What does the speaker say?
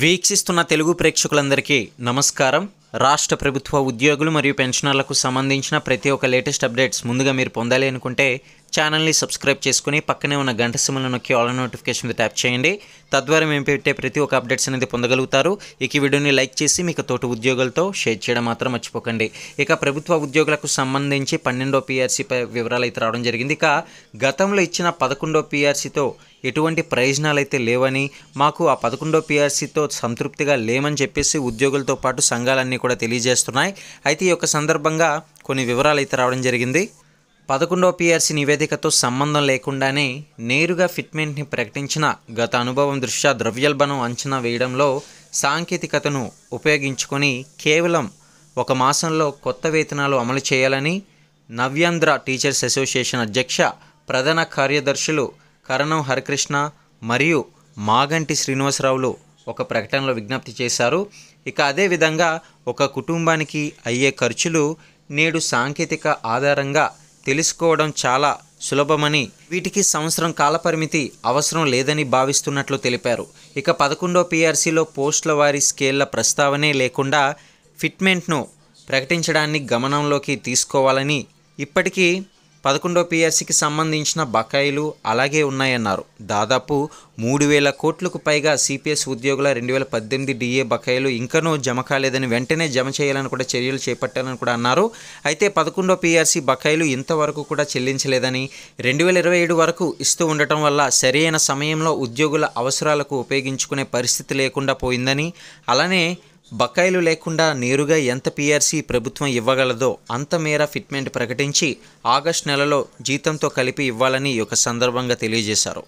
వీక్షిస్తున్న తెలుగు ప్రేక్షకులందరికీ నమస్కారం రాష్ట్ర ప్రభుత్వ ఉద్యోగులు మరియు పెన్షనర్లకు సంబంధించిన ప్రతి ఒక్క లేటెస్ట్ అప్డేట్స్ ముందుగా మీరు పొందాలి అనుకుంటే ఛానల్ని సబ్స్క్రైబ్ చేసుకుని పక్కనే ఉన్న గంట సిమ్లను నొక్కి ఆల్ నోటిఫికేషన్ ట్యాప్ చేయండి తద్వారా మేము పెట్టే ప్రతి ఒక్క అప్డేట్స్ అనేది పొందగలుగుతారు ఇక వీడియోని లైక్ చేసి మీకు తోటి ఉద్యోగులతో షేర్ చేయడం మాత్రం మర్చిపోకండి ఇక ప్రభుత్వ ఉద్యోగులకు సంబంధించి పన్నెండో పీఆర్సీపై వివరాలు అయితే రావడం జరిగింది ఇక గతంలో ఇచ్చిన పదకొండో పీఆర్సీతో ఎటువంటి ప్రయోజనాలు అయితే లేవని మాకు ఆ పదకొండో పీఆర్సీతో సంతృప్తిగా లేమని చెప్పేసి ఉద్యోగులతో పాటు సంఘాలన్నీ కూడా తెలియజేస్తున్నాయి అయితే ఈ యొక్క సందర్భంగా కొన్ని వివరాలు అయితే రావడం జరిగింది పదకొండవ పిఆర్సీ నివేదికతో సంబంధం లేకుండానే నేరుగా ఫిట్మెంట్ని ప్రకటించిన గత అనుభవం దృష్ట్యా ద్రవ్యోల్బణం అంచనా వేయడంలో సాంకేతికతను ఉపయోగించుకొని కేవలం ఒక మాసంలో కొత్త వేతనాలు అమలు చేయాలని నవ్యాంధ్ర టీచర్స్ అసోసియేషన్ అధ్యక్ష ప్రధాన కార్యదర్శులు కరణం హరికృష్ణ మరియు మాగంటి శ్రీనివాసరావులు ఒక ప్రకటనలో విజ్ఞప్తి చేశారు ఇక అదేవిధంగా ఒక కుటుంబానికి అయ్యే ఖర్చులు నేడు సాంకేతిక ఆధారంగా తెలుసుకోవడం చాలా సులభమని వీటికి సంవత్సరం కాలపరిమితి అవసరం లేదని భావిస్తున్నట్లు తెలిపారు ఇక పదకొండో పీఆర్సీలో పోస్టుల వారి స్కేళ్ల ప్రస్తావనే లేకుండా ఫిట్మెంట్ను ప్రకటించడాన్ని గమనంలోకి తీసుకోవాలని ఇప్పటికీ పదకొండో పిఆర్సీకి సంబంధించిన బకాయిలు అలాగే ఉన్నాయన్నారు దాదాపు మూడు వేల కోట్లకు పైగా సిపిఎస్ ఉద్యోగుల రెండు వేల పద్దెనిమిది డిఏ బకాయిలు ఇంకనూ జమ కాలేదని వెంటనే జమ చేయాలని కూడా చర్యలు చేపట్టాలని కూడా అన్నారు అయితే పదకొండో పిఆర్సీ బకాయిలు ఇంతవరకు కూడా చెల్లించలేదని రెండు వేల ఇరవై ఏడు వరకు ఇస్తూ ఉండటం వల్ల సరైన సమయంలో ఉద్యోగుల అవసరాలకు ఉపయోగించుకునే పరిస్థితి లేకుండా పోయిందని అలానే బకాయిలు లేకుండా నేరుగా ఎంత పీఆర్సీ ప్రభుత్వం ఇవ్వగలదో అంతమేర ఫిట్మెంట్ ప్రకటించి ఆగస్టు నెలలో జీతంతో కలిపి ఇవ్వాలని ఒక సందర్భంగా తెలియజేశారు